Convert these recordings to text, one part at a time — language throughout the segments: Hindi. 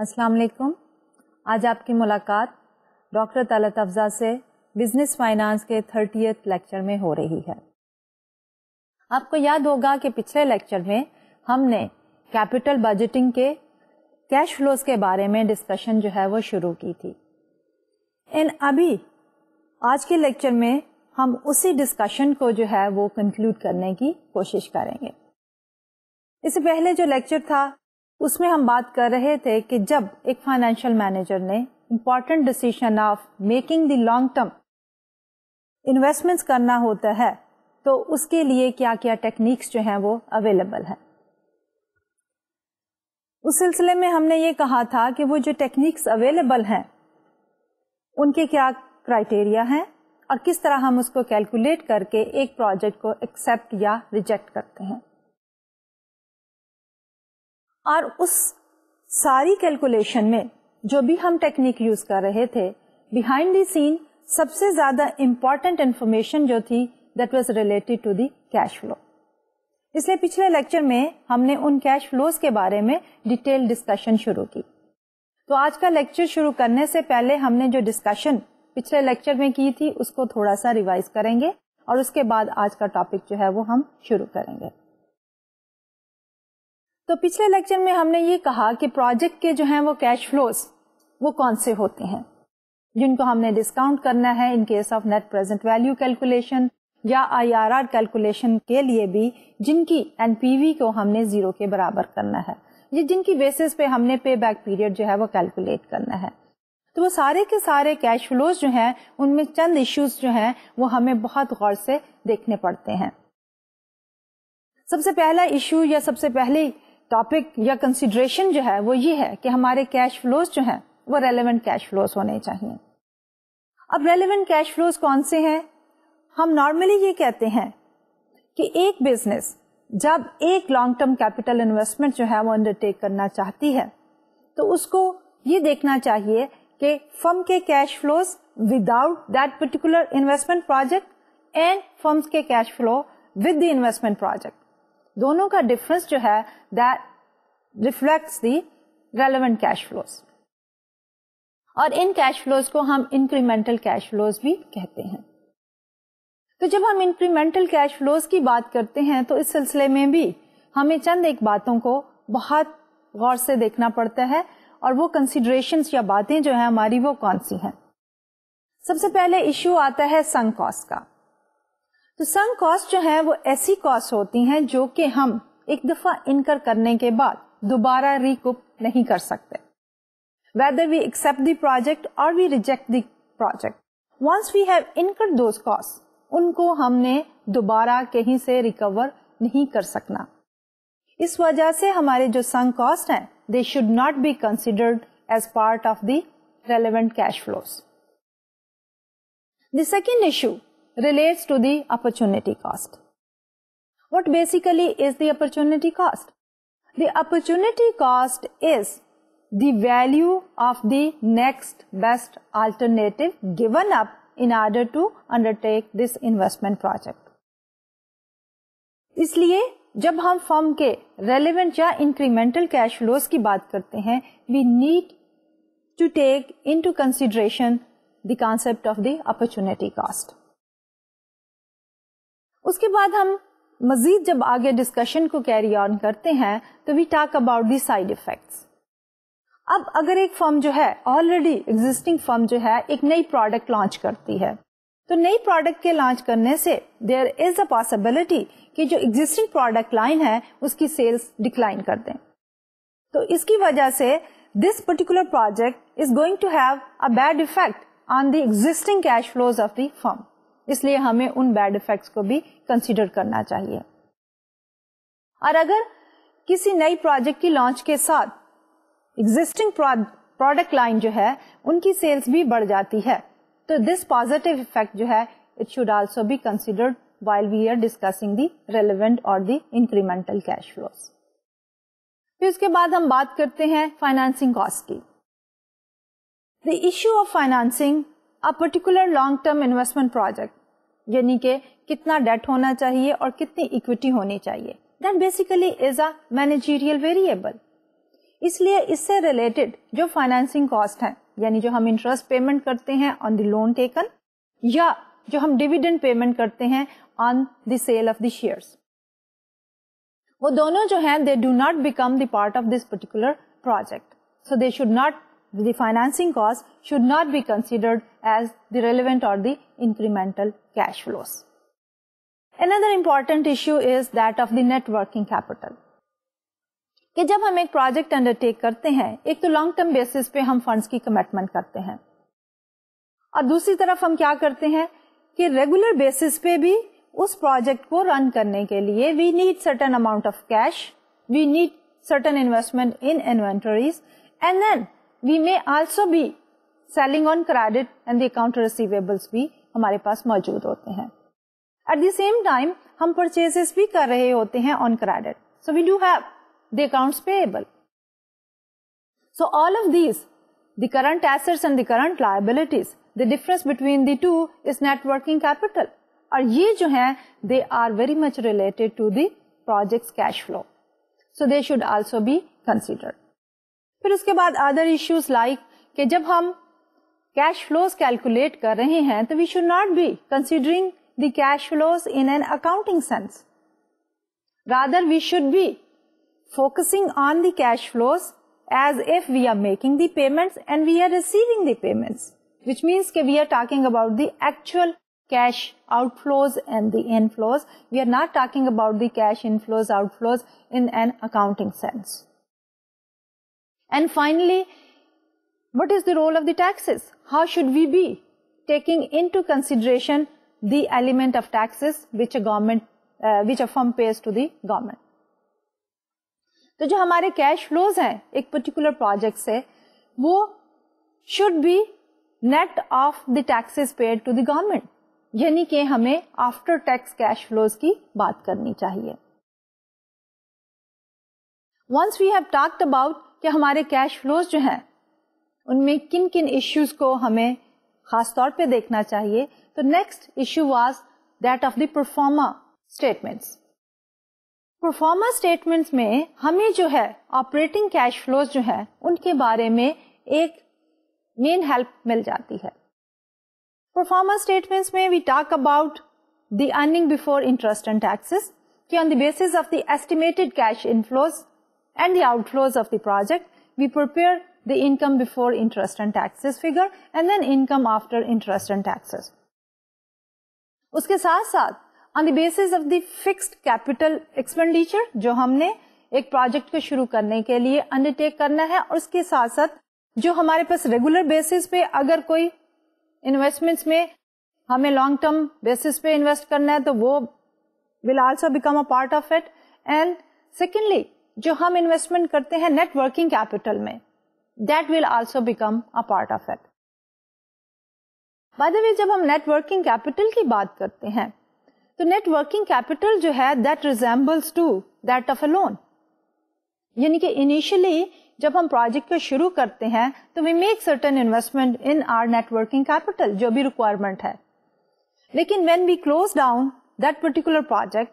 अस्सलाम वालेकुम आज आपकी मुलाकात डॉक्टर तलत अफजा से बिजनेस फाइनेंस के थर्टी लेक्चर में हो रही है आपको याद होगा कि पिछले लेक्चर में हमने कैपिटल बजटिंग के कैश फ्लोज के बारे में डिस्कशन जो है वो शुरू की थी एंड अभी आज के लेक्चर में हम उसी डिस्कशन को जो है वो कंक्लूड करने की कोशिश करेंगे इससे पहले जो लेक्चर था उसमें हम बात कर रहे थे कि जब एक फाइनेंशियल मैनेजर ने important decision of making the long term investment करना होता है तो उसके लिए क्या क्या टेक्निक्स जो हैं वो अवेलेबल है उस सिलसिले में हमने ये कहा था कि वो जो टेक्निक्स अवेलेबल हैं उनके क्या क्राइटेरिया हैं और किस तरह हम उसको कैलकुलेट करके एक प्रोजेक्ट को एक्सेप्ट या रिजेक्ट करते हैं और उस सारी कैलकुलेशन में जो भी हम टेक्निक यूज कर रहे थे बिहाइंड दी सीन सबसे ज्यादा इम्पोर्टेंट इन्फॉर्मेशन जो थी that was related to the cash flow इसलिए पिछले लेक्चर में हमने उन कैश फ्लोज के बारे में डिटेल डिस्कशन शुरू की तो आज का लेक्चर शुरू करने से पहले हमने जो डिस्कशन पिछले लेक्चर में की थी उसको थोड़ा सा रिवाइज करेंगे और उसके बाद आज का टॉपिक जो है वो हम शुरू करेंगे तो पिछले लेक्चर में हमने ये कहा कि प्रोजेक्ट के जो हैं वो कैश फ्लोज वो कौन से होते हैं जिनको हमने डिस्काउंट करना है in case of net present value calculation या आई आर आर कैलकुलेशन के लिए भी जिनकी एनपीवी को हमने जीरो के बराबर करना है ये जिनकी बेसिस पे हमने पे बैक पीरियड जो है वो कैलकुलेट करना है तो वो सारे के सारे कैश फ्लोज जो हैं उनमें चंद इश्यूज जो हैं वो हमें बहुत गौर से देखने पड़ते हैं सबसे पहला इशू या सबसे पहली टॉपिक या कंसिड्रेशन जो है वो ये है कि हमारे कैश फ्लोज जो हैं वो रेलेवेंट कैश फ्लोज होने चाहिए अब रेलेवेंट कैश फ्लोज कौन से हैं हम नॉर्मली ये कहते हैं कि एक बिजनेस जब एक लॉन्ग टर्म कैपिटल इन्वेस्टमेंट जो है वो अंडरटेक करना चाहती है तो उसको ये देखना चाहिए कि फर्म के cash flows without that particular investment project and firms के cash flow with the investment project दोनों का डिफरेंस जो है that reflects the relevant cash flows. और इन कैश फ्लोज को हम इंक्रीमेंटल कैश फ्लोज भी कहते हैं तो जब हम इंक्रीमेंटल कैश फ्लोज की बात करते हैं तो इस सिलसिले में भी हमें चंद एक बातों को बहुत गौर से देखना पड़ता है और वो कंसिडरेशन या बातें जो है हमारी वो कौन सी हैं सबसे पहले इश्यू आता है संग कॉस्ट का तो संग कॉस्ट जो है वो ऐसी कॉस्ट होती हैं जो कि हम एक दफा इनकर करने के बाद दोबारा रिकूप नहीं कर सकते whether we accept the project or we reject the project once we have incurred those costs उनको हमने दोबारा कहीं से रिकवर नहीं कर सकना इस वजह से हमारे जो संग कॉस्ट हैं they should not be considered as part of the relevant cash flows the second issue relates to the opportunity cost what basically is the opportunity cost? The opportunity cost is the value of the next best alternative given up in order to undertake this investment project. इसलिए जब हम फर्म के रेलिवेंट या इंक्रीमेंटल कैश फ्लोज की बात करते हैं we need to take into consideration the concept of the opportunity cost उसके बाद हम मजीद जब आगे डिस्कशन को कैरी ऑन करते हैं तो we talk about the side effects अब अगर एक फर्म जो है ऑलरेडी एग्जिस्टिंग फर्म जो है एक नई प्रोडक्ट लॉन्च करती है तो नई प्रोडक्ट के लॉन्च करने से देयर इज अ पॉसिबिलिटी कि जो एग्जिस्टिंग प्रोडक्ट लाइन है उसकी सेल्स डिक्लाइन कर दें तो इसकी वजह से this particular project is going to have a bad effect on the existing cash flows of the firm इसलिए हमें उन बैड इफेक्ट को भी कंसिडर करना चाहिए और अगर किसी नई प्रोजेक्ट की लॉन्च के साथ एग्जिस्टिंग प्रोडक्ट लाइन जो है उनकी सेल्स भी बढ़ जाती है तो दिस पॉजिटिव इफेक्ट जो है it should also be considered while we are discussing the relevant और दी इंक्रीमेंटल कैश फ्लो फिर उसके बाद हम बात करते हैं फाइनेंसिंग कॉस्ट की the issue of financing a particular long term investment project यानी कि कितना डेट होना चाहिए और कितनी इक्विटी होनी चाहिए that basically is a managerial variable इसलिए इससे रिलेटेड जो फाइनेंसिंग कॉस्ट है यानी जो हम इंटरेस्ट पेमेंट करते हैं ऑन द लोन टेकन या जो हम डिविडेंड पेमेंट करते हैं on the sale of the shares वो दोनों जो हैं they do not become the part of this particular project so they should not the financing cost should not be considered as the relevant or the incremental cash flows. Another important issue is that of the net working capital. कि जब हम एक प्रोजेक्ट अंडरटेक करते हैं एक तो लॉन्ग टर्म बेसिस पे हम फंड्स की कमिटमेंट करते हैं और दूसरी तरफ हम क्या करते हैं कि रेगुलर बेसिस पे भी उस प्रोजेक्ट को रन करने के लिए we need certain amount of cash we need certain investment in inventories and then we may also be selling on credit and the account receivables be humare paas at the same time hum purchases bhi kar rahe on credit so we do have the accounts payable so all of these the current assets and the current liabilities the difference between the two is net working capital aur ye they are very much related to the project's cash flow so they should also be considered फिर उसके बाद अदर इश्यूज लाइक के जब हम कैश फ्लोज कैलकुलेट कर रहे हैं तो we should not be considering the cash flows in an accounting sense rather we should be focusing on the cash flows as if we are making the payment and we are receiving the payments which means के we are talking about the actual cash outflows and the inflows. We are not talking about the cash inflows, outflows in an accounting sense. And finally, what is the role of the taxes? How should we be taking into consideration the element of taxes which a government, uh, which a firm pays to the government? So, जो cash flows flows a particular project project से वो should be net of the taxes paid to the government यानी कि हमें आफ्टर टैक्स कैश फ्लोज की once we have talked about कि हमारे कैश फ्लोज जो हैं उनमें किन किन इश्यूज को हमें खास तौर पे देखना चाहिए तो next issue was that of the proforma statements proforma statements में हमें जो है ऑपरेटिंग कैश फ्लोज जो है उनके बारे में एक मेन हेल्प मिल जाती है परफॉर्मा स्टेटमेंट्स में we talk about the earning before interest and taxes कि on the basis of the estimated cash inflows and the outflows of the project. We prepare the income before interest and taxes figure and then income after interest and taxes. उसके साथ साथ on the basis of the fixed capital expenditure जो हमने एक प्रोजेक्ट को शुरू करने के लिए अंडरटेक करना है और उसके साथ साथ जो हमारे पास रेगुलर बेसिस पे अगर कोई इन्वेस्टमेंट्स में हमें लॉन्ग टर्म बेसिस पे इन्वेस्ट करना है तो वो will also become a part of it and secondly जो हम इन्वेस्टमेंट करते हैं नेटवर्किंग कैपिटल में that will also become a part of it by the way जब हम नेटवर्किंग कैपिटल की बात करते हैं तो नेटवर्किंग कैपिटल जो है that resembles to that of a loan यानी कि इनिशियली जब हम प्रोजेक्ट को शुरू करते हैं तो we make certain investment in our net working capital जो भी रिक्वायरमेंट है लेकिन when we close down that particular project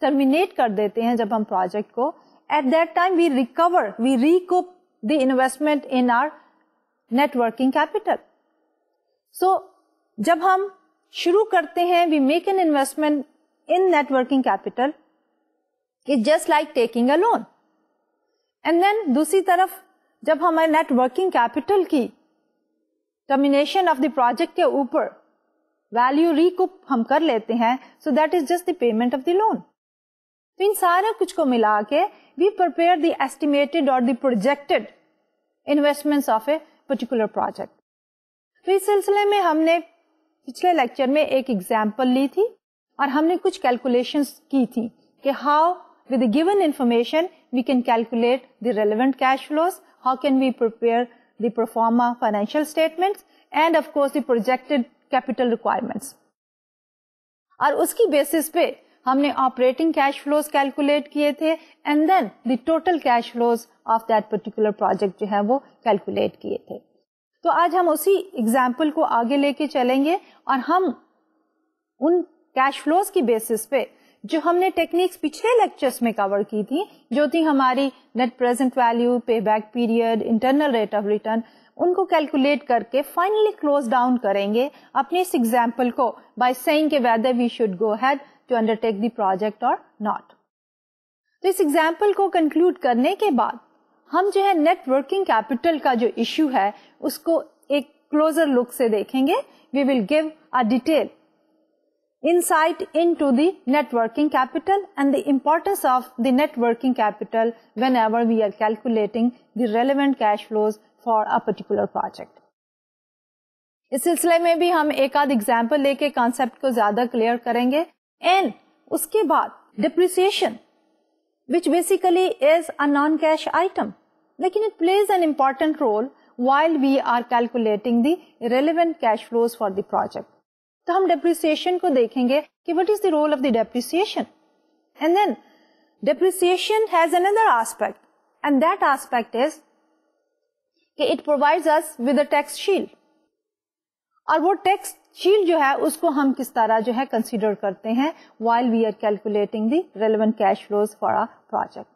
terminate कर देते हैं जब हम प्रोजेक्ट को at that time we recover, we recoup the investment in our networking capital. So, jab hum shuru karte हैं we make an investment in networking capital, it's just like taking a loan. And then दूसरी taraf, jab हमारे नेट वर्किंग कैपिटल की टर्मिनेशन ऑफ द प्रोजेक्ट के ऊपर वैल्यू रिकूप हम कर लेते हैं so that is just the payment of the loan तो इन सारा कुछ को मिला के we prepare the estimated or the projected investments of a particular project. we इस सिलसिले में हमने पिछले लेक्चर में एक एग्जाम्पल ली थी और हमने कुछ कैलकुलेशंस की थी कि how with given information we can calculate the relevant cash flows how can we prepare the proforma financial statements and of course the projected capital requirements और उसकी बेसिस पे हमने ऑपरेटिंग कैश फ्लोज कैलकुलेट किए थे and then total cash flows of that particular project जो है वो कैलकुलेट किए थे तो आज हम उसी एग्जाम्पल को आगे लेके चलेंगे और हम उन कैश फ्लोज की बेसिस पे जो हमने टेक्निक्स पिछले लेक्चर्स में कवर की थी जो थी हमारी net present value payback period internal rate of return उनको कैलकुलेट करके फाइनली क्लोज डाउन करेंगे अपने इस एग्जाम्पल को बाई सेइंग के whether we should go ahead to undertake the project or not. So, this example ko conclude karne ke baad, hum jo hai networking capital ka jo issue hai, usko ek closer look se dekhenge, we will give a detail, insight into the networking capital and the importance of the networking capital whenever we are calculating the relevant cash flows for a particular project. اس سلسلے میں بھی ہم ایک آدھ ایگزامپل لے کے लेके کو زیادہ کلیئر کریں گے एंड उसके बाद depreciation which basically is a non cash item लेकिन it plays an important role while we are calculating the relevant cash flows for the project तो हम डेप्रिसिएशन को देखेंगे कि what is the role of the depreciation and then depreciation has another aspect and that aspect is it provide us with tax shield और वो टैक्स शील्ड जो है उसको हम किस तरह जो है कंसिडर करते हैं while we are calculating the relevant cash flows for a project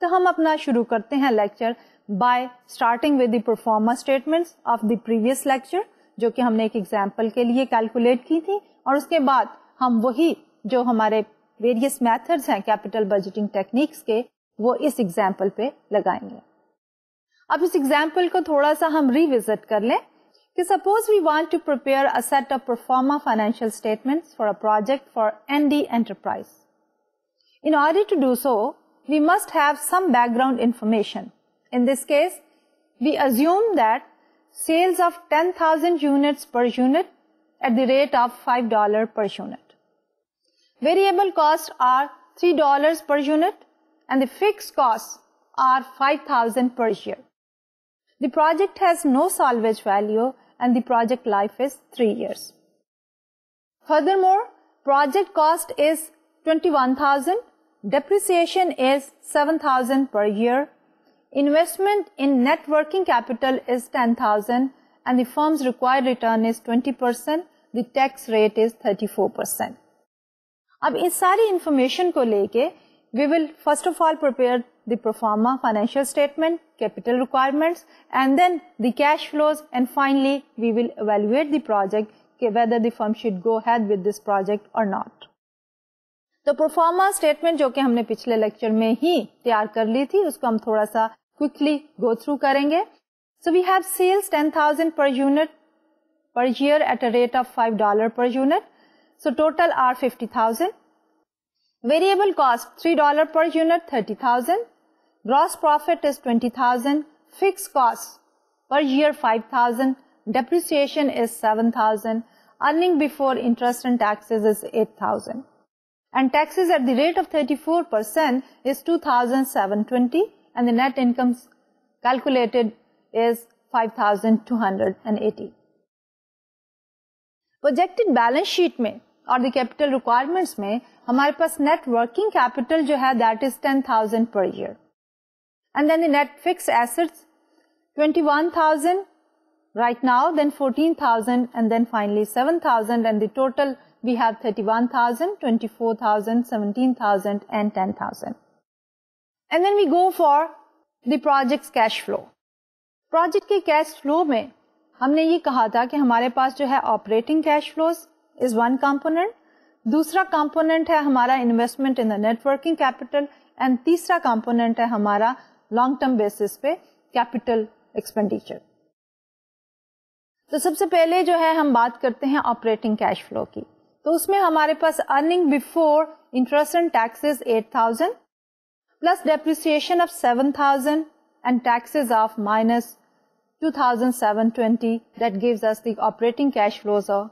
तो हम अपना शुरू करते हैं lecture by starting with the proforma statements of the previous lecture जो कि हमने एक एग्जाम्पल के लिए कैलकुलेट की थी और उसके बाद हम वही जो हमारे वेरियस मेथड्स हैं कैपिटल बजटिंग टेक्निक्स के वो इस एग्जाम्पल पे लगाएंगे अब इस एग्जाम्पल को थोड़ा सा हम रिविजिट कर लें suppose we want to prepare a set of pro financial statements for a project for ND enterprise. In order to do so, we must have some background information. In this case, we assume that sales of 10,000 units per unit at the rate of $5 per unit. Variable costs are $3 per unit and the fixed costs are 5000 per year. The project has no salvage value and the project life is 3 years. Furthermore, project cost is 21,000, depreciation is 7,000 per year, investment in net working capital is 10,000 and the firm's required return is 20%, the tax rate is 34%. अब इस सारी इंफॉर्मेशन को we will first of all prepare the pro forma financial statement capital requirements and then the cash flows and finally we will evaluate the project whether the firm should go ahead with this project or not. The performance statement جو کہ ہم نے پچھلے lecture میں ہی تیار کر لی تھی اس کو quickly go through کریں So we have sales 10,000 per unit per year at a rate of $5 per unit. So total are 50,000. Variable cost $3 per unit 30,000 gross profit is 20,000, fixed costs per year 5,000, depreciation is 7,000, earning before interest and taxes is 8,000. And taxes at the rate of 34% is 2,720 and the net income calculated is 5,280. Projected balance sheet में और द कैपिटल रिक्वायरमेंट्स में हमारे पास नेट वर्किंग capital जो है that is ten thousand and then the net fixed assets 21,000 right now, then 14,000 and then finally 7,000 and the total we have 31,000, 24,000, 17,000 and 10,000. And then we go for the project's cash flow. Project cash flow. Flow में हमने ये कहा था कि हमारे पास जो है operating cash flows is one component दूसरा कंपोनेंट है हमारा investment in the networking capital and तीसरा कंपोनेंट Long-term basis, पे capital expenditure. तो सबसे पहले जो है हम बात करते हैं ऑपरेटिंग कैश फ्लो की तो उसमें हमारे पास earning before interest and taxes 8000 plus depreciation of 7000 and taxes of minus 2720 that gives us the operating cash flows of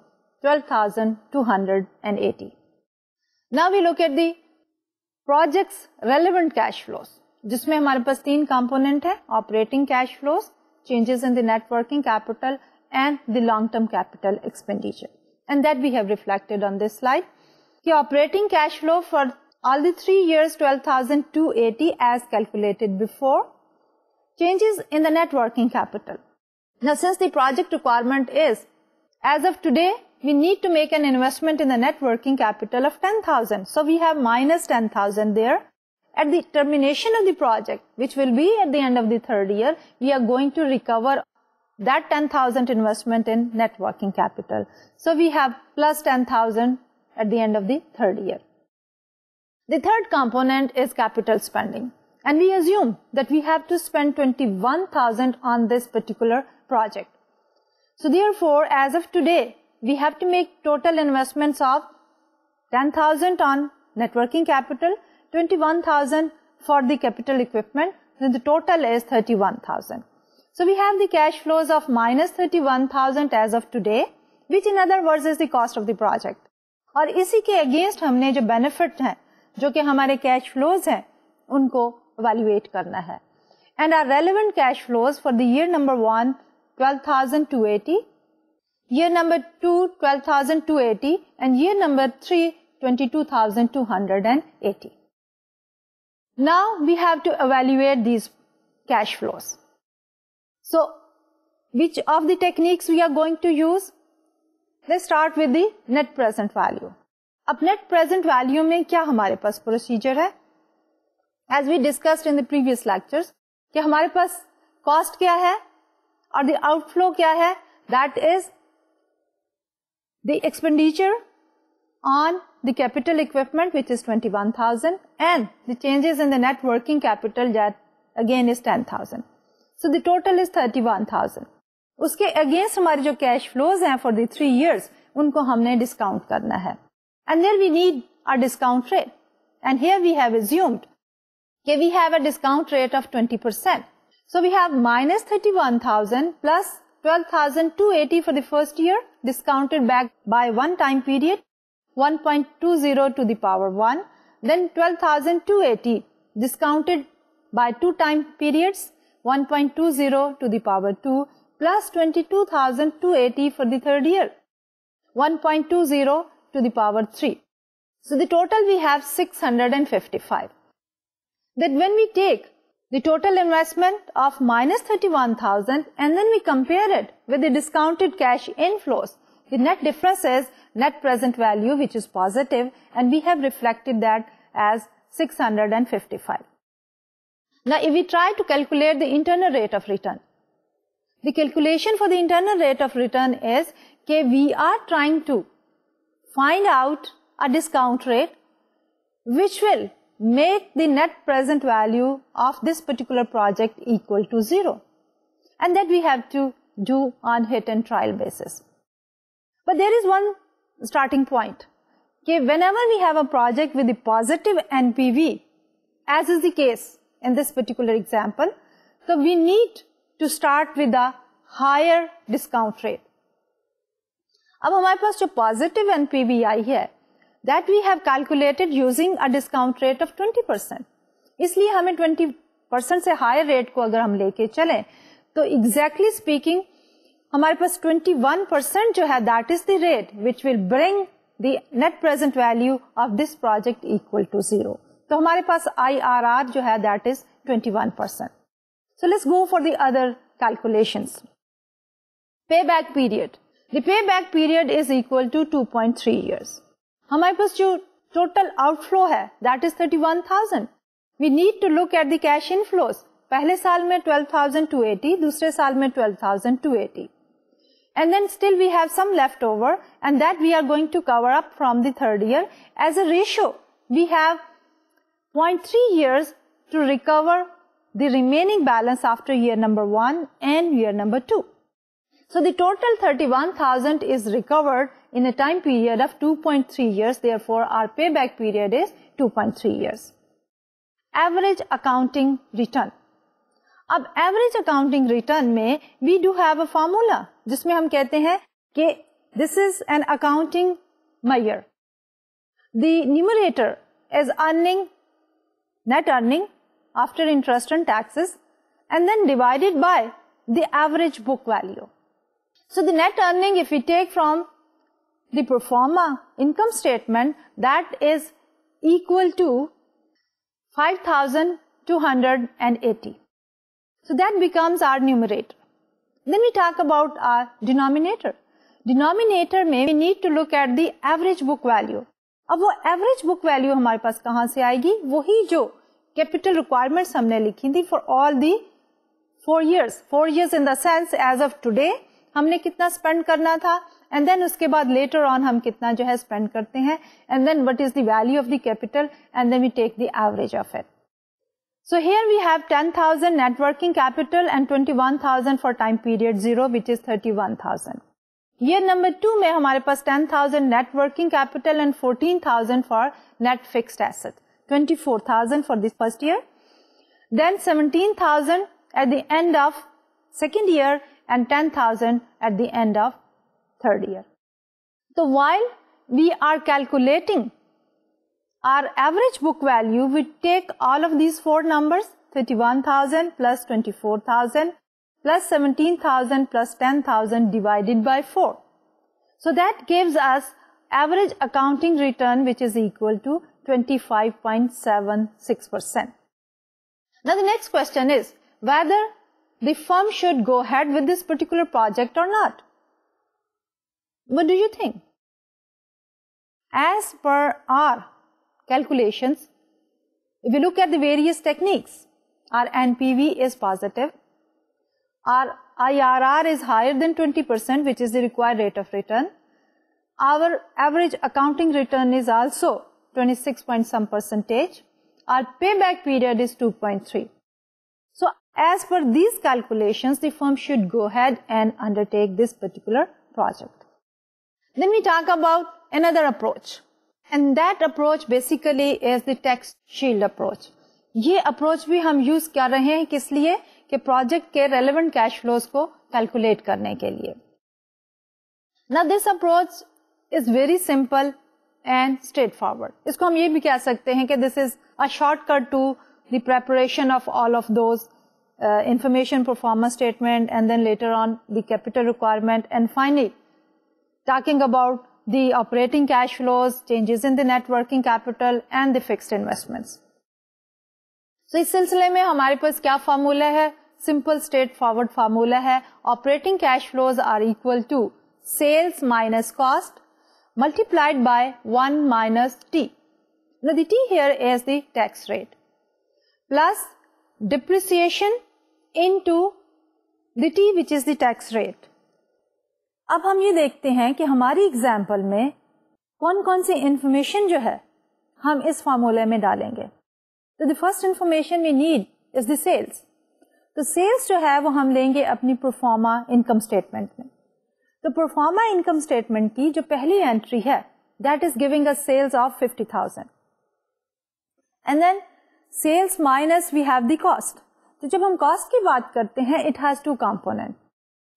12280 now we look at the projects relevant cash flows जिसमें हमारे पास तीन कंपोनेंट है operating cash flows changes in the networking capital and the long term capital expenditure and that we have reflected on this slide कि operating cash flow for all the three years 12,280 as calculated before. Changes in the net working capital. Now since the project requirement is, as of today, we need to make an investment in the net working capital of 10,000. So we have minus 10,000 there at the termination of the project, which will be at the end of the third year, we are going to recover that 10,000 investment in networking capital. So we have plus 10,000 at the end of the third year. The third component is capital spending. And we assume that we have to spend 21,000 on this particular project. So therefore, as of today, we have to make total investments of 10,000 on networking capital 21,000 for the capital equipment. Then the total is 31,000. So we have the cash flows of minus 31,000 as of today, which in other words is the cost of the project. Or इसी के अगेंस्ट हमने जो बेनिफिट हैं जो कि हमारे कैश फ्लोज हैं उनको वैल्यूएट करना है and our relevant cash flows for the year number one year number 2 12280 and year number 3 22280 now we have to evaluate these cash flows. So which of the techniques we are going to use? Let's start with the net present value. अब net present value में क्या हमारे पास procedure है? As we discussed in the previous lectures, कि हमारे cost क्या है Or the outflow क्या है? That is the expenditure on the capital equipment which is 21,000 and the changes in the net working capital that again is 10,000. So the total is 31,000. Uske against humari jo cash flows hain for the three years, unko humne discount karna hai. And there we need our discount rate. And here we have assumed that we have a discount rate of 20%. So we have minus 31,000 plus 12,280 for the first year discounted back by one time period. 1.20 to the power 1, then 12,280 discounted by two time periods 1.20 to the power 2 plus 22,280 for the third year 1.20 to the power 3. So the total we have 655. That when we take the total investment of minus 31,000 and then we compare it with the discounted cash inflows, the net difference is net present value which is positive and we have reflected that as 655. Now if we try to calculate the internal rate of return, the calculation for the internal rate of return is that we are trying to find out a discount rate which will make the net present value of this particular project equal to zero and that we have to do on hit and trial basis. But there is one starting point. Okay, whenever we have a project with a positive NPV, as is the case in this particular example, so we need to start with a higher discount rate. अब हमारे पास जो positive NPV here है we have calculated using a discount rate of 20 percent इसलिए हमें 20 percent से higher rate को अगर हम लेके चलें तो exactly speaking हमारे पास 21 परसेंट जो है that is the rate which will bring the net present value of this project equal to zero तो हमारे पास आई जो है that is 21 percent so let's go for the other calculations. Payback period. The payback period is equal to 2.3 years. हमारे पास जो total outflow है that is 31,000. We need to look at the cash inflows. पहले साल में 12,280, दूसरे साल में 12,280. and then still we have some left over and that we are going to cover up from the third year. As a ratio, we have 0.3 years to recover the remaining balance after year number 1 and year number 2. So the total 31,000 is recovered in a time period of 2.3 years. Therefore, our payback period is 2.3 years. Average accounting return. अब एवरेज अकाउंटिंग रिटर्न में we do have a formula जिसमें हम कहते हैं कि this is an accounting measure numerator is earning net earning after interest and taxes and then divided by the average book value so the net earning if you take from the proforma income statement that is equal to five thousand two hundred and eighty So that becomes our numerator. Then we talk about our denominator. Denominator may we need to look at the average book value. Ab wo average book value humare paas kahan se aegi? Wohi jo capital requirements humne likhi di for all the four years. Four years in the sense as of today humne kitna spend karna tha and then uske later on hum kitna jo hai spend and then what is the value of the capital and then we take the average of it. So here we have 10,000 networking capital and 21,000 for time period 0 which is 31,000. Year number 2 में हमारे पास 10,000 networking capital and 14,000 for net fixed asset. 24,000 for this first year. Then 17,000 at the end of second year and 10,000 at the end of third year. So while we are calculating our average book value, we take all of these four numbers 31,000 plus 24,000 plus 17,000 plus 10,000 divided by 4. So that gives us average accounting return which is equal to 25.76%. Now the next question is whether the firm should go ahead with this particular project or not. What do you think? As per our calculations, if we look at the various techniques, our NPV is positive, our IRR is higher than 20% which is the required rate of return, our average accounting return is also 26 point some percentage, our payback period is 2.3. So as per these calculations, the firm should go ahead and undertake this particular project. Then we talk about another approach and that approach basically is the tax shield approach. یہ approach بھی ہم use کر رہے ہیں کس لیے project کے relevant cash flows کو calculate کرنے کے لیے Now this approach is very simple and straightforward. اس کو ہم یہ بھی کہہ سکتے ہیں this is a shortcut to the preparation of all of those uh, information performance statement and then later on the capital requirement and finally talking about the operating cash flows, changes in the net working capital and the fixed investments. So in this में हमारे पास क्या formula Simple, straightforward formula. Forward formula है operating cash flows are equal to multiplied by 1 minus t. Now the t here is the tax rate plus depreciation into the t which is the tax rate. अब हम ये देखते हैं कि हमारी एग्जाम्पल में कौन कौन सी इंफॉर्मेशन जो है हम इस फार्मूले में डालेंगे तो the first information we need is the sales तो सेल्स जो है वो हम लेंगे अपनी प्रोफार्मा इनकम स्टेटमेंट में तो प्रोफार्मा इनकम स्टेटमेंट की जो पहली एंट्री है that is giving a sales of fifty thousand and then sales minus we have the cost तो जब हम कॉस्ट की बात करते हैं इट हैज टू कॉम्पोनेंट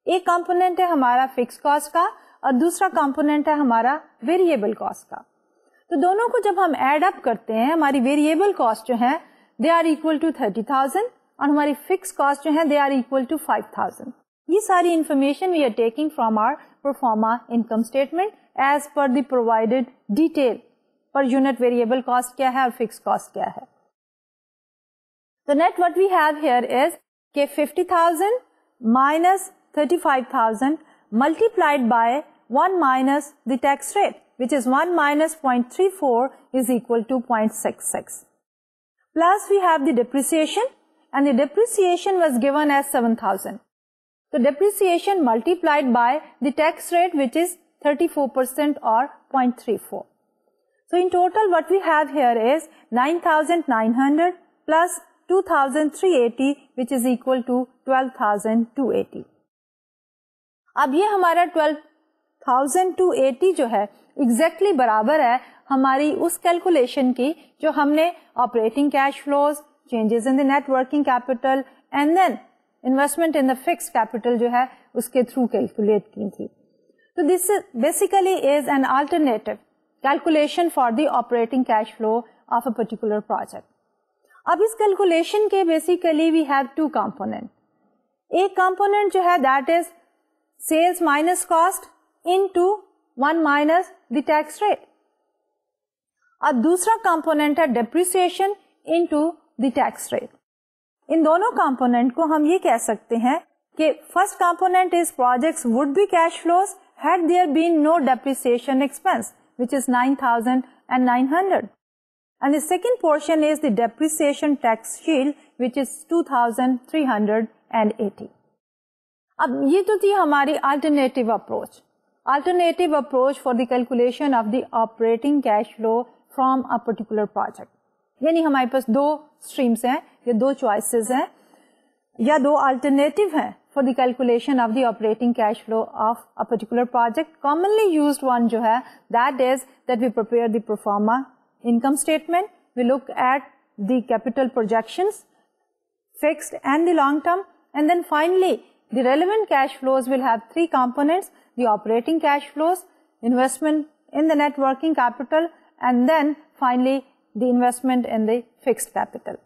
एक कंपोनेंट है हमारा फिक्स कॉस्ट का और दूसरा कंपोनेंट है हमारा वेरिएबल कॉस्ट का तो दोनों को जब हम एड अप करते हैं हमारी वेरिएबल कॉस्ट जो है they are equal to thirty thousand और हमारी फिक्स कॉस्ट जो है they are equal to five thousand ये सारी information we are taking from our proforma income statement as per the provided detail per unit variable cost क्या है और फिक्स कॉस्ट क्या है तो net what we have here is के fifty thousand minus 35,000 multiplied by 1 minus the tax rate which is 1 minus 0.34 is equal to 0.66. Plus we have the depreciation and the depreciation was given as 7000. The depreciation multiplied by the tax rate which is 34% or 0.34. So in total what we have here is 9900 plus 2380 which is equal to 12280. अब ये हमारा ट्वेल्व थाउजेंड टू एटी जो है एग्जैक्टली exactly बराबर है हमारी उस कैलकुलेशन की जो हमने operating cash flows changes in the networking capital and then investment in the fix capital जो है उसके थ्रू कैलकुलेट की थी तो this basically is an alternative calculation for the operating cash flow of a particular project अब इस कैलकुलेशन के basically we have two component एक कॉम्पोनेंट जो है that is sales minus cost into one minus the tax rate और दूसरा कंपोनेंट है depreciation into the tax rate इन दोनों कंपोनेंट को हम ये कह सकते हैं कि first component is project's would be cash flows had there been no depreciation expense which is 9000 and 900 and the second portion is the depreciation tax shield which is 2380 अब ये तो थी हमारी alternative approach alternative approach for the calculation of the operating cash flow from a particular project यानी हमारे पास दो स्ट्रीम्स हैं या दो चॉइसेस हैं या दो अल्टरनेटिव हैं for the calculation of the operating cash flow of a particular project commonly use one जो है that is that we prepare the proforma income statement we look at the capital projections fixed and the long term and then finally The relevant cash flows will have three components, the operating cash flows, investment in the net working capital, and then finally the investment in the fixed capital.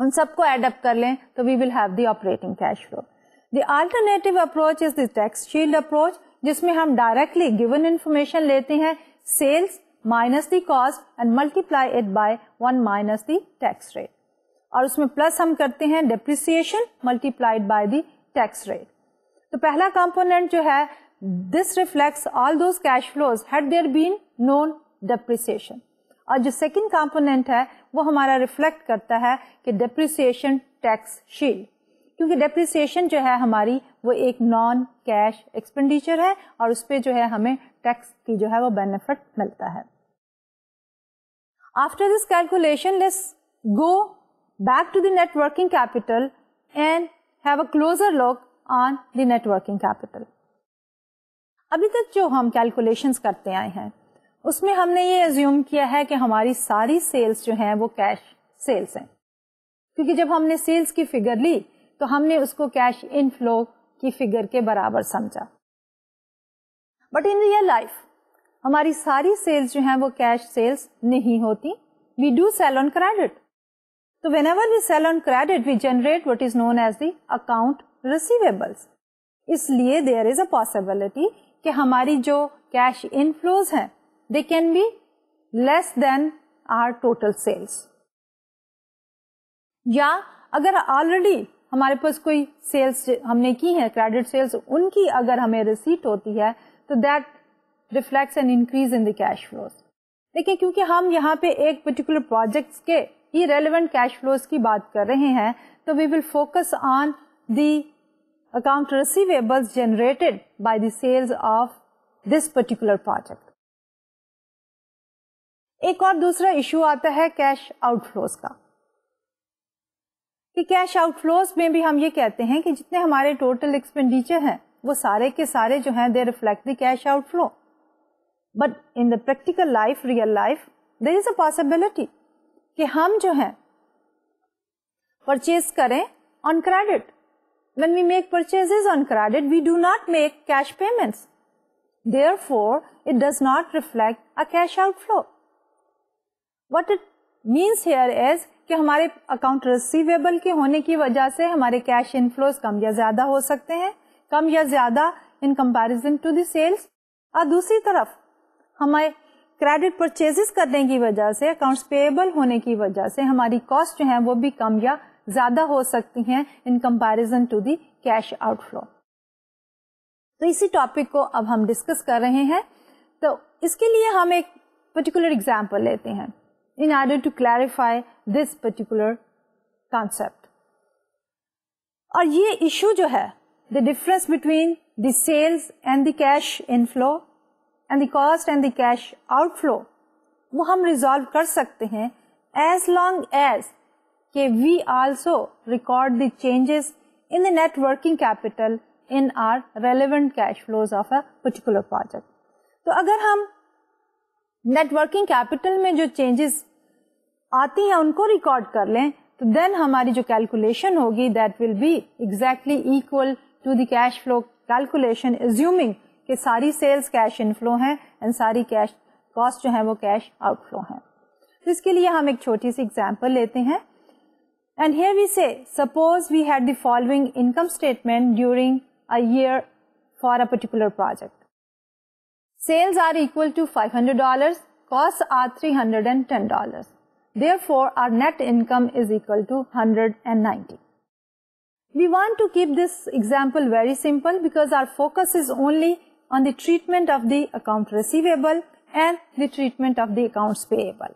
उन सबको add up कर लें तो we will have the operating cash flow. The alternative approach is the tax shield approach, जिसमें हम directly given information लेते हैं sales minus the cost and multiply it by one minus the tax rate. और उसमें plus हम करते depreciation multiplied by the tax rate तो पहला कंपोनेंट जो है this reflect all those cash flows had और जो सेकेंड कॉम्पोनेंट है वो हमारा रिफ्लेक्ट करता है कि डेप्रिसिएशन टैक्स शील्ड क्योंकि डेप्रिसिएशन जो है हमारी वो एक नॉन कैश एक्सपेंडिचर है और उस पर जो है हमें टैक्स की जो है वो बेनिफिट मिलता है after this calculation let's go back to the networking capital and have a closer look on the networking capital अभी तक जो हम कैलकुलेशंस करते आए हैं उसमें हमने ये एज्यूम किया है कि हमारी सारी सेल्स जो हैं वो कैश सेल्स हैं क्योंकि जब हमने सेल्स की फिगर ली तो हमने उसको कैश इनफ्लो की फिगर के बराबर समझा बट इन रियल लाइफ हमारी सारी सेल्स जो हैं वो कैश सेल्स नहीं होती we do sell on credit So तो whenever we sell on credit, we generate what is known as the account receivables. इसलिए देयर इज अ पॉसिबिलिटी कि हमारी जो कैश इनफ्लोज हैं they can be less than our total sales या अगर ऑलरेडी हमारे पास कोई सेल्स हमने की है क्रेडिट सेल्स उनकी अगर हमें रिसीट होती है तो that reflects an increase in the cash flows देखिए क्योंकि हम यहाँ पे एक पर्टिकुलर प्रोजेक्ट्स के irrelevant cash flows की बात कर रहे हैं तो we will focus on the account receivables generated by the sales of this particular project. एक और दूसरा इशू आता है कैश आउटफ्लोज का कि कैश आउटफ्लोज में भी हम ये कहते हैं कि जितने हमारे टोटल एक्सपेंडिचर हैं वो सारे के सारे जो हैं they reflect the cash outflow but in the practical life real life there is a possibility कि हम जो है परचेज करें on credit when we make purchases on credit we do not make cash payment therefore it does not reflect a cash outflow what it means here as कि हमारे अकाउंट रिसीवेबल के होने की वजह से हमारे कैश इनफ्लोज कम या ज्यादा हो सकते हैं कम या ज्यादा इन कंपेरिजन टू दी और दूसरी तरफ हमारे क्रेडिट परचेजेस करने की वजह से अकाउंट्स पेएबल होने की वजह से हमारी कॉस्ट जो है वो भी कम या ज्यादा हो सकती है in comparison to the cash outflow तो इसी टॉपिक को अब हम डिस्कस कर रहे हैं तो इसके लिए हम एक पर्टिकुलर एग्जाम्पल लेते हैं in order to clarify this particular concept और ये इशू जो है the difference between the sales and the cash inflow and the cost and the cash outflow वो हम रिजॉल्व कर सकते हैं एज लॉन्ग एज के we also record the changes in the networking capital in our relevant cash flows of a particular project तो अगर हम नेटवर्किंग कैपिटल में जो चेंजेस आती हैं उनको रिकॉर्ड कर लें तो देन हमारी जो कैलकुलेशन होगी that will be exactly equal to the cash flow calculation assuming कि सारी सेल्स कैश इनफ्लो हैं एंड सारी कैश कॉस्ट जो है वो कैश आउटफ्लो हैं तो इसके लिए हम एक छोटी सी एग्जाम्पल लेते हैं and here we say suppose we had the following income statement during a year for a particular project sales are equal to $500 costs are $310 therefore our net income is equal to 190 we want to keep this example very simple because our focus is only on the treatment of the account receivable and the treatment of the accounts payable.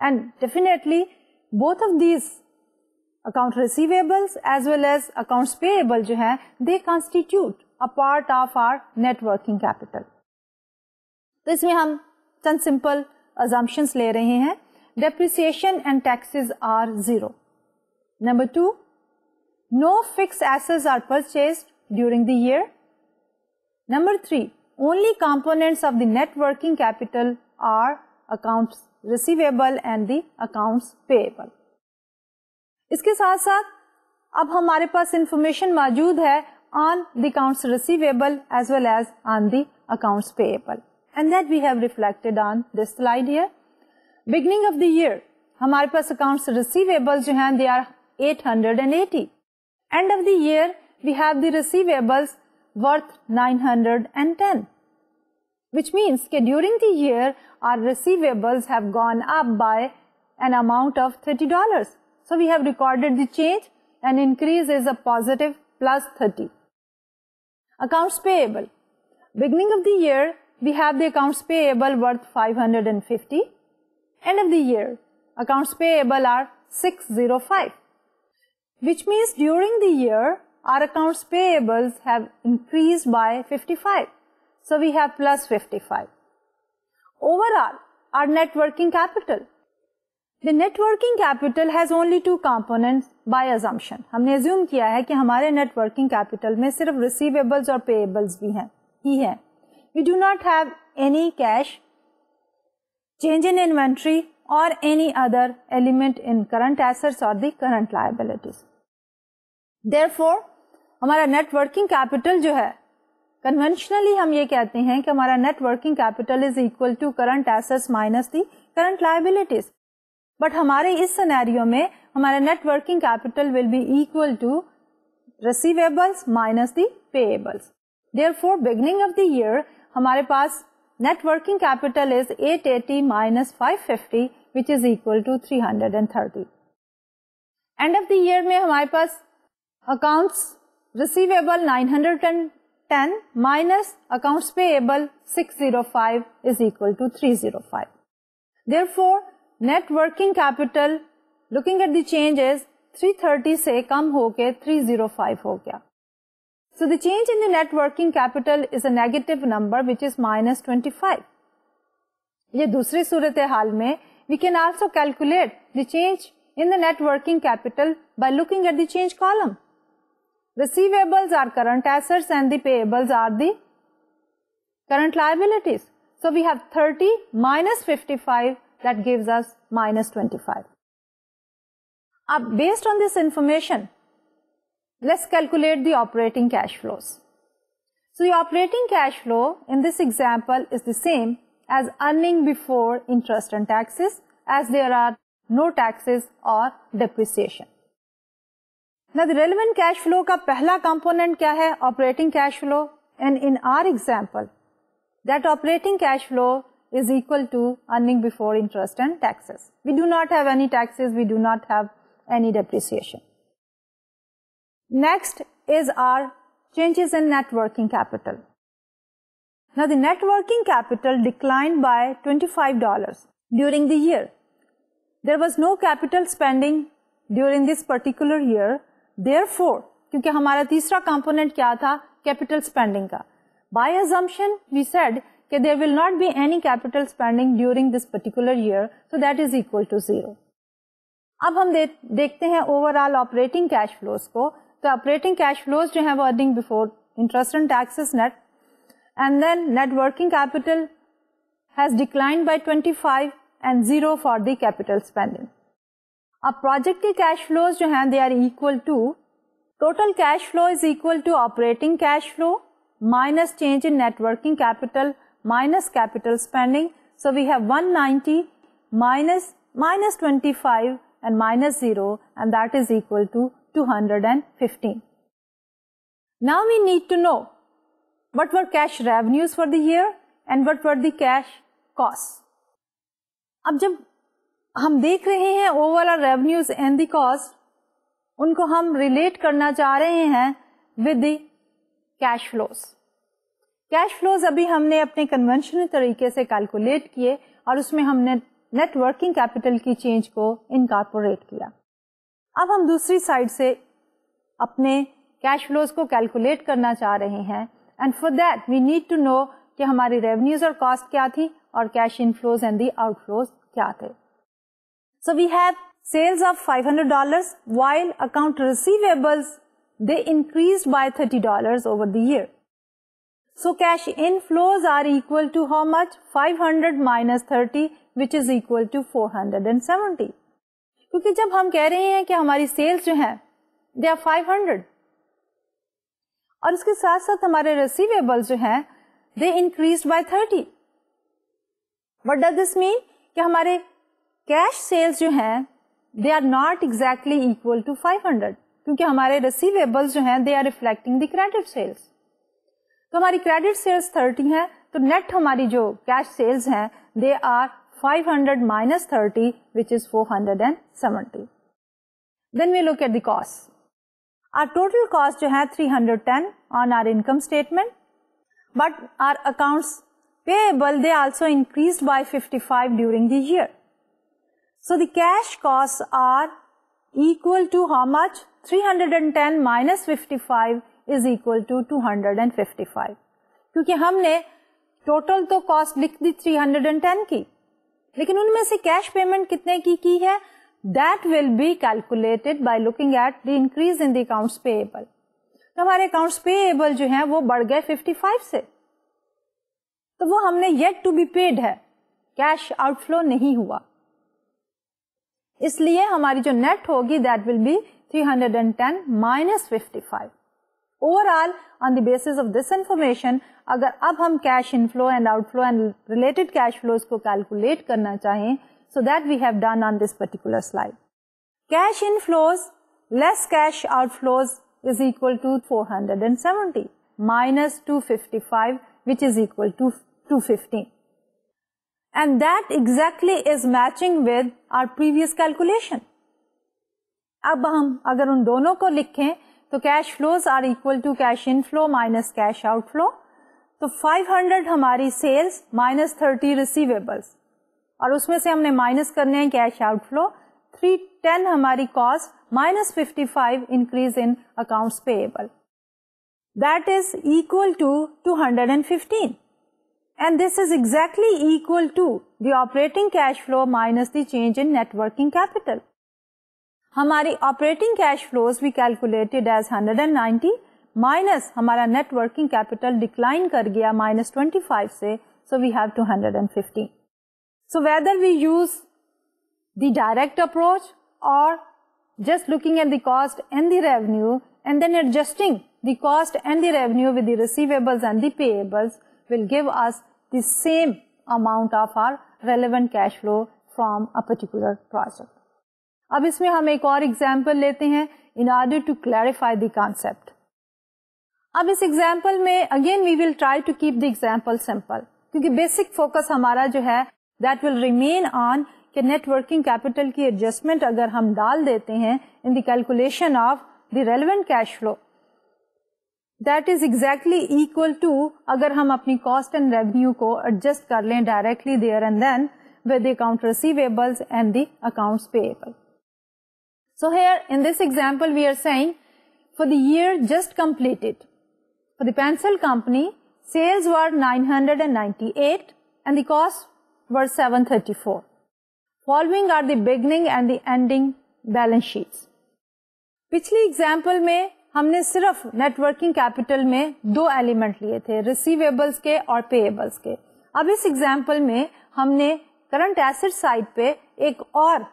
And definitely both of these account receivables as well as accounts payable जो है they constitute a part of our net working capital. This इसमें हम some simple assumptions ले रहे हैं depreciation and taxes are zero. Number two, no fixed assets are purchased during the year. Number three, only components of the networking capital are accounts receivable and the accounts payable. इसके साथ साथ अब हमारे पास information मौजूद है on the accounts receivable as well as on the accounts payable and that we have reflected on this slide here beginning of the year हमारे पास accounts receivable जो हैं they are 880 end of the year we have the receivables worth 910 which means that during the year our receivables have gone up by an amount of $30. So we have recorded the change and increase is a positive plus 30. Accounts payable. Beginning of the year we have the accounts payable worth 550. End of the year accounts payable are 605 which means during the year our accounts payables have increased by 55. So we have plus 55. Overall, our net working capital. The net working capital has only two components by assumption. We assume assumed that कि हमारे net working capital में of receivables and payables भी We do not have any cash, change in inventory or any other element in current assets or the current liabilities. Therefore, हमारा नेटवर्किंग कैपिटल जो है कन्वेंशनली हम ये कहते हैं कि हमारा networking capital is equal to current asset minus the current liabilities but हमारे इस सिनेरियो में हमारा networking capital will be equal to receivables minus the payables therefore beginning of the हमारे पास networking capital is 880 eighty minus five fifty which is equal to three hundred and thirty and of the में हमारे पास accounts receivable 910 minus accounts payable 605 is equal to 305. Therefore, net working capital looking at the changes 330 से ho ke 305 ho गया. So the change in the net working capital is a negative number which is minus 25. ये दूसरी सूरत हाल में we can also calculate the change in the net working capital by looking at the change column. Receivables are current assets and the payables are the current liabilities. So we have 30 minus 55 that gives us minus 25. based on this information, let's calculate the operating cash flows. So the operating cash flow in this example is the same as earning before interest and taxes as there are no taxes or depreciation. Now the relevant cash flow का component क्या Operating cash flow and in our example that operating cash flow is equal to earning before interest and taxes. We do not have any taxes, we do not have any depreciation. Next is our changes in net working capital. Now the net working capital declined by $25 during the year. There was no capital spending during this particular year therefore क्योंकि हमारा तीसरा कंपोनेंट क्या था कैपिटल स्पेंडिंग का बाय एजम्पन वी सेड कि there will not be any capital spending during this particular year so that is equal to zero अब हम दे, देखते हैं ओवरऑल ऑपरेटिंग कैश फ्लोज को तो ऑपरेटिंग कैश फ्लोज जो है वो earning before interest and taxes net and then net working capital has declined by 25 and zero for the capital spending. अब प्रोजेक्ट के कैश फ्लोज जो हैं they are equal to total cash flow is equal to operating cash flow minus change in networking capital minus capital spending. so we have 190 minus minus 25 and minus 0 and that is equal to 215. Now we need to know what were cash revenues for the year and what were the cash costs. अब जब हम देख रहे हैं overall revenues and the cost उनको हम रिलेट करना चाह रहे हैं with the cash flows cash flows अभी हमने अपने कन्वेंशनल तरीके से कैलकुलेट किए और उसमें हमने नेटवर्किंग कैपिटल की चेंज को इनकारपोरेट किया अब हम दूसरी साइड से अपने कैश फ्लोज को कैलकुलेट करना चाह रहे हैं and for that we need to know कि हमारी रेवन्यूज और कॉस्ट क्या थी और cash inflows and the outflows क्या थे So we have sales of $500 while account receivables, they increased by $30 over the year. So cash inflows are equal to how much? 500 minus 30 which is equal to 470. क्योंकि जब हम कह रहे हैं कि हमारी सेल्स जो हैं दे आर 500 और उसके साथ साथ हमारे रिसीवेबल्स जो हैं they increase by 30 what does this mean कि हमारे कैश सेल्स जो हैं they are not exactly equal to 500 क्योंकि हमारे रिसीवेबल्स जो हैं they are reflecting the credit sales तो हमारी क्रेडिट सेल्स 30 है तो नेट हमारी जो कैश सेल्स हैं they are 500 hundred minus thirty which is four hundred and seventy then we look at the cost our total cost जो है 310 on our income statement but our accounts payable they also increase by 55 during the year So the cash costs are equal to how much? 310 minus 55 is equal to 255. क्योंकि हमने टोटल तो कॉस्ट लिख दी 310 की लेकिन उनमें से कैश पेमेंट कितने की की है that will be calculated by looking at the increase in the accounts payable तो हमारे अकाउंट्स पेएबल जो है वो बढ़ गए 55 से तो वो हमने येट टू बी पेड है कैश आउटफ्लो नहीं हुआ इसलिए हमारी जो नेट होगी that will be 310 minus 55 overall on the basis of this information अगर अब हम cash inflow and outflow and related cash flows को कैलकुलेट करना चाहें so that we have done on this particular slide cash inflows less cash outflows is equal to 470 five which is equal to to fifteen And that exactly is matching with our previous calculation. अब हम अगर उन दोनों को लिखें तो cash flows are equal to cash inflow minus cash outflow तो 500 हमारी sales minus thirty receivables. Receivables और उसमें से हमने माइनस करने हैं कैश आउटफ्लो 310 हमारी cost 55 increase in accounts payable. That is equal to 215 and this is exactly equal to the operating cash flow minus the change in net working capital. Our operating cash flows we calculated as 190 minus our net working capital decline कर गया minus 25 से so we have 215. So whether we use the direct approach or just looking at the cost and the revenue and then adjusting the cost and the revenue with the receivables and the payables will give us the same amount of our relevant cash flow from a particular project. अब इसमें हम एक और एग्जाम्पल लेते हैं in order to clarify the concept अब इस एग्जाम्पल में again we will try to keep the example simple क्योंकि बेसिक फोकस हमारा जो है दैट विल रिमेन ऑन कि नेटवर्किंग कैपिटल की एडजस्टमेंट अगर हम डाल देते हैं in the calculation of the relevant cash flow That is exactly equal to. To अगर हम अपनी cost and revenue directly there, and then directly there and with the account receivables and the accounts payable. So here in this example we are saying for the year just completed for the pencil company sales were 998 and the costs were 734. Following are the beginning and the ending balance sheets. the example में हमने सिर्फ नेटवर्किंग कैपिटल में दो एलिमेंट लिए थे रिसीवेबल्स के और पेएबल्स के अब इस एग्जाम्पल में हमने करंट एसेट साइड पे एक और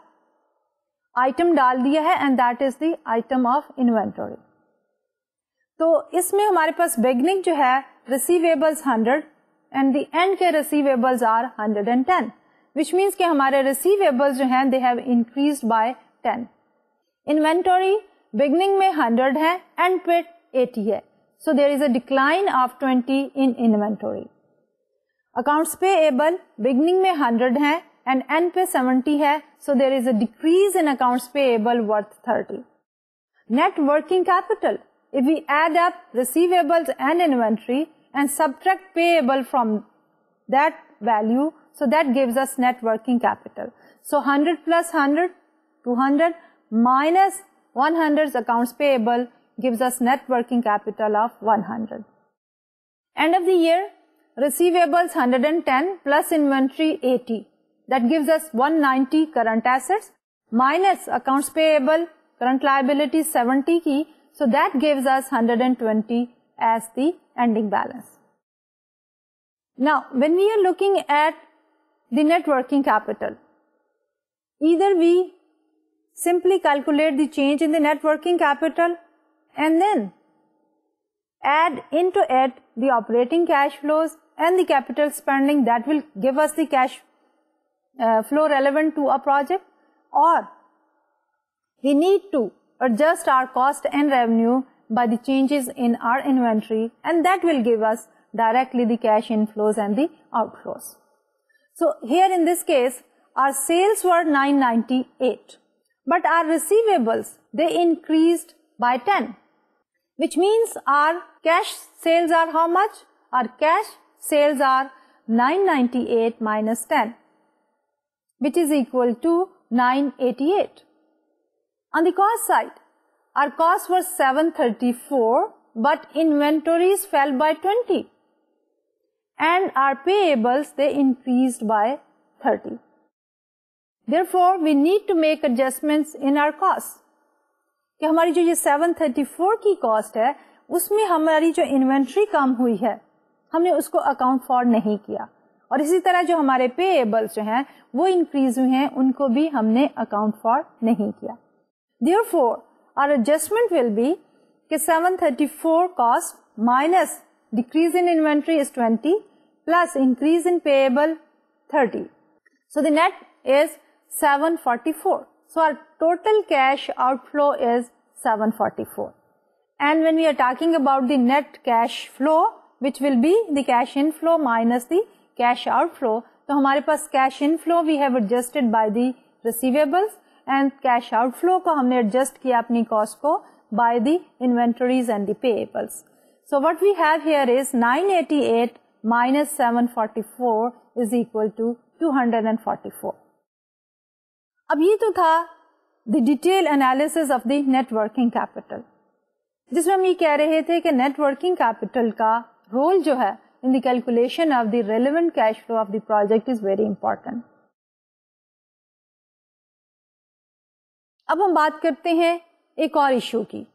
आइटम डाल दिया है and that is the item of inventory तो इसमें हमारे पास बेगनिंग जो है receivables hundred and the end के receivables are hundred and ten which means के हमारे रिसीवेबल्स जो हैं they have increase by ten inventory beginning mein 100 hai and pe 80 hai so there is a decline of 20 in inventory accounts payable beginning mein 100 hai and end pe 70 hai so there is a decrease in accounts payable worth 30 net working capital if we add up receivables and inventory and subtract payable from that value so that gives us net working capital so 100 plus 100 200 minus 100's accounts payable gives us net working capital of 100. End of the year, receivables 110 plus inventory 80. That gives us 190 current assets minus accounts payable, current liability 70 key. So that gives us 120 as the ending balance. Now, when we are looking at the net working capital, either we Simply calculate the change in the net working capital and then add into it the operating cash flows and the capital spending that will give us the cash uh, flow relevant to a project or we need to adjust our cost and revenue by the changes in our inventory and that will give us directly the cash inflows and the outflows. So here in this case our sales were 998 but our receivables, they increased by 10, which means our cash sales are how much? Our cash sales are 998 minus 10, which is equal to 988. On the cost side, our costs were 734, but inventories fell by 20 and our payables they increased by 30. Therefore we need to make adjustments in our cost कि हमारी जो ये 734 की कॉस्ट है उसमें हमारी जो इन्वेंट्री कम हुई है हमने उसको अकाउंट फॉर नहीं किया और इसी तरह जो हमारे पेएबल्स जो हैं वो इंक्रीज हुए हैं उनको भी हमने अकाउंट फॉर नहीं किया therefore our adjustment will be कि 734 cost minus decrease in inventory is 20 plus increase in payable 30 so the net is 744. So our total cash outflow is 744. And when we are talking about the net cash flow, which will be the cash inflow minus the cash outflow, So, हमारे पास cash inflow we have adjusted by the receivables and cash outflow को हमने adjust किया अपनी cost को by the inventories and the payables. So what we have here is 988 minus 744 is equal to 244. अब ये तो था the detail analysis of the networking capital जिसमें हम ये कह रहे थे कि नेटवर्किंग कैपिटल का रोल जो है in the calculation of the relevant cash flow of the project is very important अब हम बात करते हैं एक और इशू की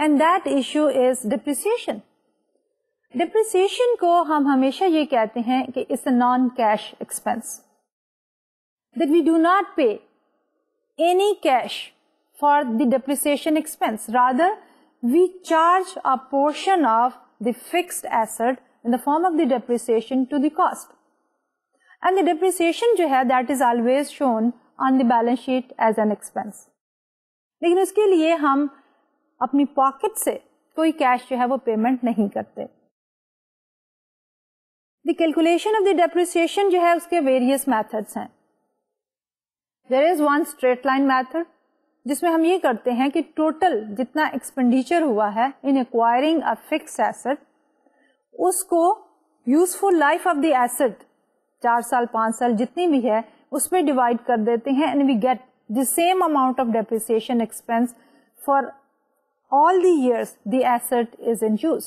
and that issue is depreciation depreciation को हम हमेशा ये कहते हैं कि it's a non cash expense that we do not pay any cash for the depreciation expense. Rather, we charge a portion of the fixed asset in the form of the depreciation to the cost. And the depreciation jo hai, that is always shown on the balance sheet as an expense. लेकिन उसके लिए हम अपनी पॉकेट से कोई कैश जो है वो पेमेंट नहीं करते the calculation of the depreciation जो है उसके वेरियस मेथड्स हैं there is one straight line method जिसमें हम ये करते हैं कि टोटल जितना एक्सपेंडिचर हुआ है in acquiring a fix asset उसको useful life of the asset चार साल पांच साल जितनी भी है उसमें डिवाइड कर देते हैं and we get the same amount of depreciation expense for all the years the asset is in use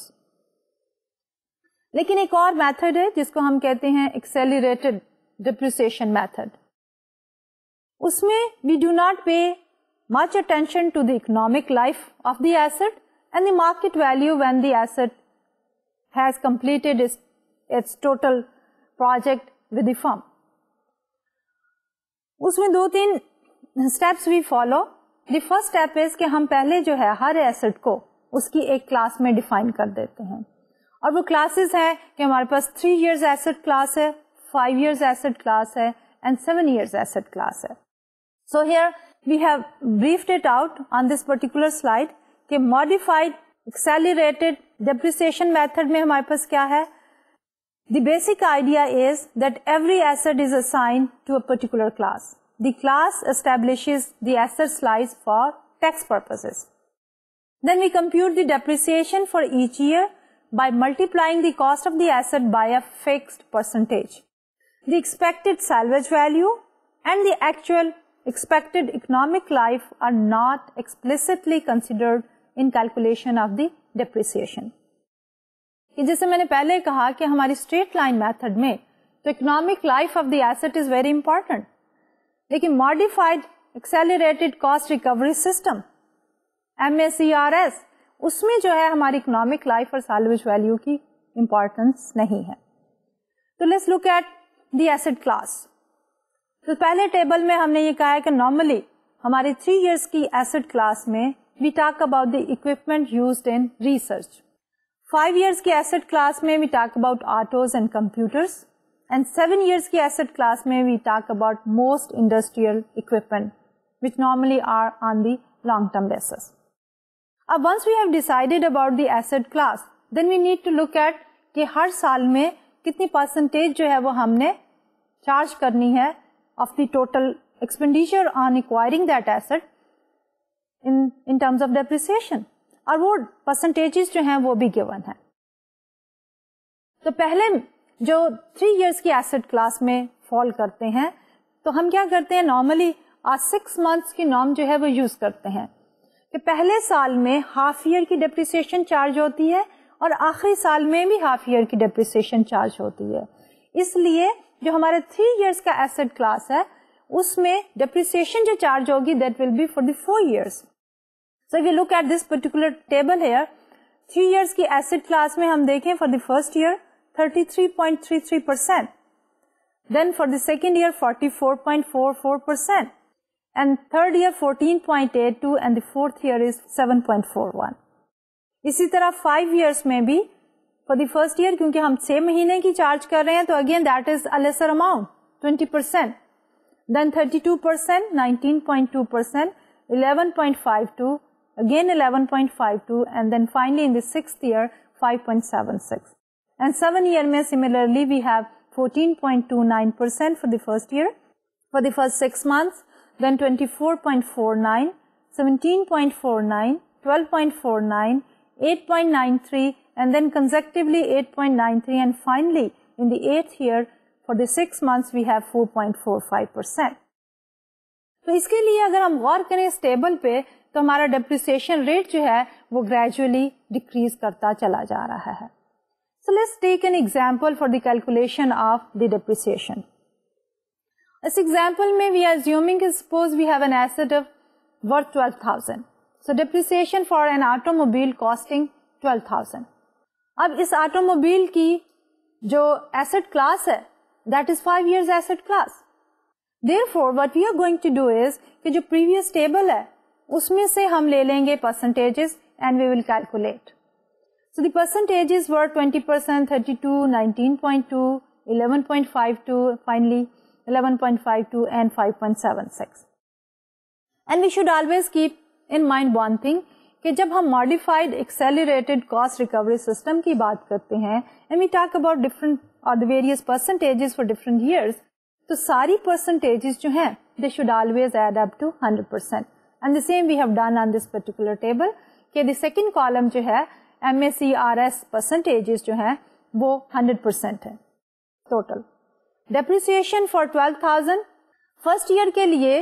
लेकिन एक और मेथड है जिसको हम कहते हैं एक्सेलरेटेड डिप्रिसिएशन मैथड उसमें we do not pay much attention to the economic life of the asset and the market value when the asset has completed its, its total project with the उसमें दो तीन steps we follow the first step is कि हम पहले जो है हर एसेट को उसकी एक क्लास में डिफाइन कर देते हैं और वो क्लासेस है कि हमारे पास थ्री इयर्स एसेट क्लास है फाइव इयर्स एसेट क्लास है and seven years asset class है So here we have briefed it out on this particular slide कि modified accelerated depreciation method में हमारे पास क्या The basic idea is that every asset is assigned to a particular class. The class establishes the asset slice for tax purposes. Then we compute the depreciation for each year by multiplying the cost of the asset by a fixed percentage. The expected salvage value and the actual expected economic life are not explicitly considered in calculation of the depreciation. कि जैसे मैंने पहले कहा कि हमारी स्ट्रेट लाइन मेथड में तो economic life of the asset is very important लेकिन modified accelerated cost recovery system M उसमें जो है हमारी इकोनॉमिक लाइफ और सालवेज वैल्यू की इंपॉर्टेंस नहीं है तो let's look at the asset class तो पहले टेबल में हमने ये कहा है कि नॉर्मली हमारे थ्री इयर्स की एसिड क्लास में we talk about the equipment use in research five years की एसिड क्लास में we talk about autos and computers and seven years की एसिड क्लास में we talk about most industrial equipment which normally are on the long term basis अब once we have decided about the asset class then we need to look at कि हर साल में कितनी परसेंटेज जो है वो हमने चार्ज करनी है of the total expenditure on acquiring that asset in in terms of depreciation और वो परसेंटेजेस जो हैं वो भी गिवन है तो पहले जो थ्री इयर्स की एसेट क्लास में फॉल करते हैं तो हम क्या करते हैं नॉर्मली आज सिक्स मंथ्स की नॉर्म जो है वो यूज करते हैं कि पहले साल में हाफ ईयर की डिप्रिसिएशन चार्ज होती है और आखिरी साल में भी हाफ ईयर की डिप्रिसिएशन चार्ज होती है इसलिए जो हमारे थ्री ईयर्स का एसेट क्लास है उसमें डिप्रिसिएशन जो चार्ज होगी that will be for the four years so if you look at this particular table here three years की एसेट क्लास में हम देखें for the first year 33.33 percent then for the second year 44.44 percent and third year 14.82 and the fourth year is 7.41 इसी तरह फाइव ईयर्स में भी for the first year kyunki hum 6 mahine ki charge kar rahe again that is a lesser amount 20% then 32% 19.2% 11.52 again 11.52 and then finally in the 6th year 5.76 and 7 year mein similarly we have 14.29% for the first year for the first 6 months then 24.49 17.49 12.49 8.93 and then consecutively 8.93 and finally in the 8th year for the 6 months we have 4.45%. So, iske liye agar hum gaur kare stable pe to hamara depreciation rate jo hai wo gradually decrease So, let's take an example for the calculation of the depreciation. This example may we are assuming suppose we have an asset of worth 12,000. So depreciation for an automobile costing 12,000. اب اس automobile کی جو asset class ہے that is 5 years asset class. Therefore what we are going to do is کہ the previous table ہے اس میں سے ہم لے percentages and we will calculate. So the percentages were 20%, 32, 19.2, 11.52 finally 11.52 and 5.76. And we should always keep in mind one thing कि जब हम modified accelerated cost recovery system की बात करते हैं and we talk about different और the various percentages for different years तो सारी परसेंटेजेस जो हैं they should always add up to 100 percent and the same we have done on this particular table कि द सेकेंड कॉलम जो है M S C R S percentages जो हैं वो 100 परसेंट है total depreciation for 12,000 first year के लिए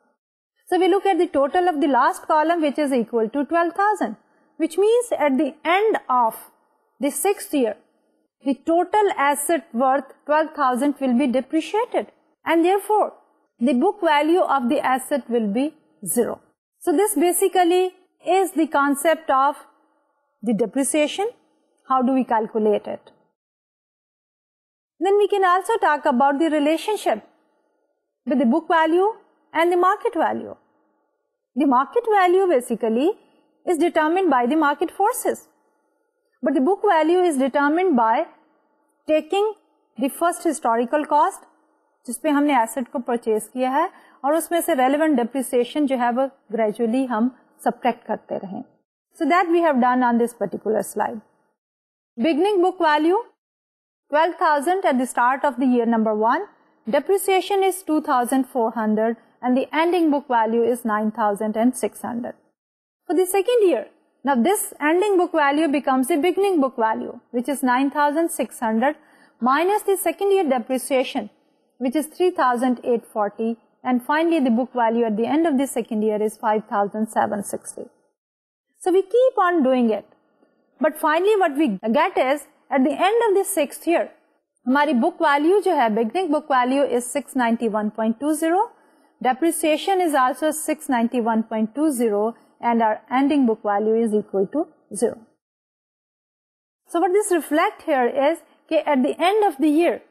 So we look at the total of the last column which is equal to 12,000 which means at the end of the sixth year the total asset worth 12,000 will be depreciated and therefore the book value of the asset will be zero. So this basically is the concept of the depreciation. How do we calculate it? Then we can also talk about the relationship with the book value and the market value. The market value basically is determined by the market forces. But the book value is determined by taking the first historical cost जिसपे हमने asset को purchase किया है और उसमें relevant depreciation जो है gradually subtract So that we have done on this particular slide. Beginning book value 12,000 at the start of the year number 1. Depreciation is 2,400 and the ending book value is 9600 for the second year. Now this ending book value becomes the beginning book value which is 9600 minus the second year depreciation which is 3840 and finally the book value at the end of the second year is 5760. So we keep on doing it. But finally what we get is at the end of the sixth year our book value, जो है beginning book value, is 691.20 depreciation is also 691.20 and our ending book value is equal to 0. So what this reflects here is that at the end of the year,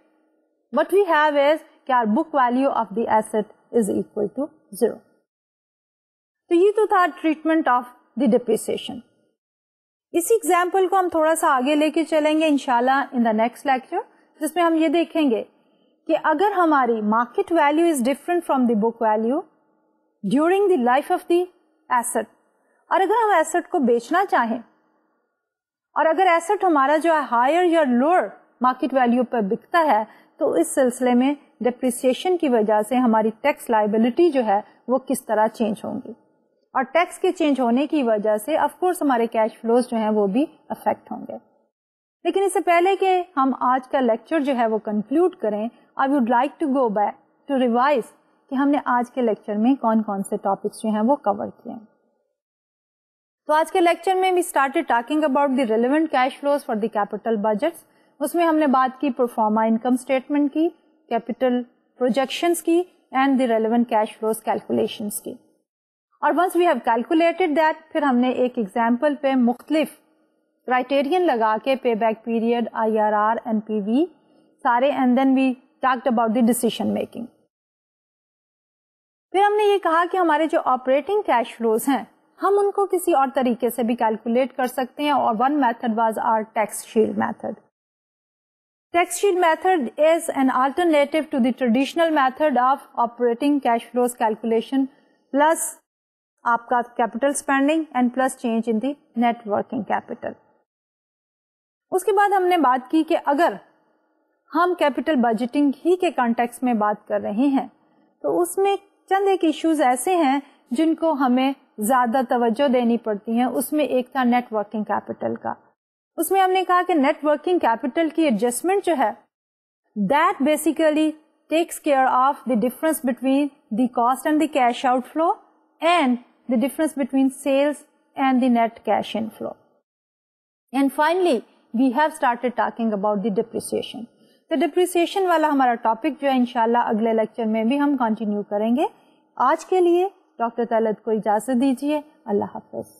what we have is that our book value of the asset is equal to 0. So this was our treatment of the depreciation. This example, کو ہم تھوڑا سا آگے لے کے چلیں گے انشاءاللہ ان دا نیکسٹ لیکچر جس میں कि अगर हमारी market value is different from the book value during the life of the asset और अगर हम एसेट को बेचना चाहें और अगर एसेट हमारा जो है हायर या लोअर मार्केट वैल्यू पर बिकता है तो इस सिलसिले में डिप्रिसिएशन की वजह से हमारी टैक्स लाइबिलिटी जो है वो किस तरह चेंज होंगी और टैक्स के चेंज होने की वजह से ऑफकोर्स हमारे कैश फ्लोज जो है वो भी अफेक्ट होंगे लेकिन इससे पहले कि हम आज का लेक्चर जो है वो कंक्लूड करें I would like to go back to revise कि हमने आज के लेक्चर में कौन कौन से टॉपिक्स जो हैं वो कवर किए हैं तो आज के लेक्चर में we started talking about the relevant cash flows for the capital budgets उसमें हमने बात की परफॉर्मा इनकम स्टेटमेंट की कैपिटल प्रोजेक्शन की and the relevant cash flows calculations की और once we have calculated that फिर हमने एक एग्जाम्पल पे मुख्तलिफ क्राइटेरियन लगा के payback period I R R N P V सारे and then we talked about the decision making. फिर हमने ये कहा कि हमारे जो ऑपरेटिंग कैश फ्लोज हैं हम उनको किसी और तरीके से भी कैलकुलेट कर सकते हैं और one method was our tax shield method tax shield method is an alternative to the traditional method of operating cash flows calculation plus आपका capital spending and plus change in the networking capital उसके बाद हमने बात की कि अगर हम कैपिटल बजटिंग ही के कॉन्टेक्स में बात कर रहे हैं तो उसमें चंद एक इश्यूज ऐसे हैं जिनको हमें ज़्यादा तवज्जो देनी पड़ती है उसमें एक था नेटवर्किंग कैपिटल का उसमें हमने कहा कि नेटवर्किंग कैपिटल की एडजस्टमेंट जो है that basically takes care of the difference between the cost and the cash outflow and the difference between sales and the net cash inflow and finally we have started talking about the depreciation तो डिप्रिसिएशन वाला हमारा टॉपिक जो है इनशाला अगले लेक्चर में भी हम कंटिन्यू करेंगे आज के लिए डॉक्टर तलत को इजाज़त दीजिए अल्लाह हाफ